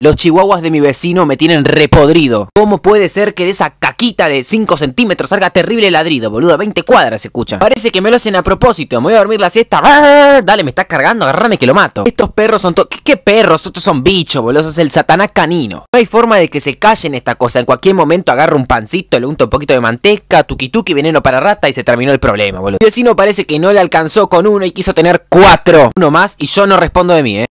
Los chihuahuas de mi vecino me tienen repodrido. ¿Cómo puede ser que de esa caquita de 5 centímetros salga terrible ladrido, boludo? 20 cuadras se escucha. Parece que me lo hacen a propósito. Me voy a dormir la siesta. Dale, me estás cargando, agarrame que lo mato. Estos perros son ¿Qué, ¿Qué, perros? Estos son bichos, boludo. es el satanás canino. No hay forma de que se callen esta cosa. En cualquier momento agarro un pancito, le unto un poquito de manteca, tuquituqui, veneno para rata y se terminó el problema, boludo. Mi vecino parece que no le alcanzó con uno y quiso tener cuatro. Uno más y yo no respondo de mí, eh.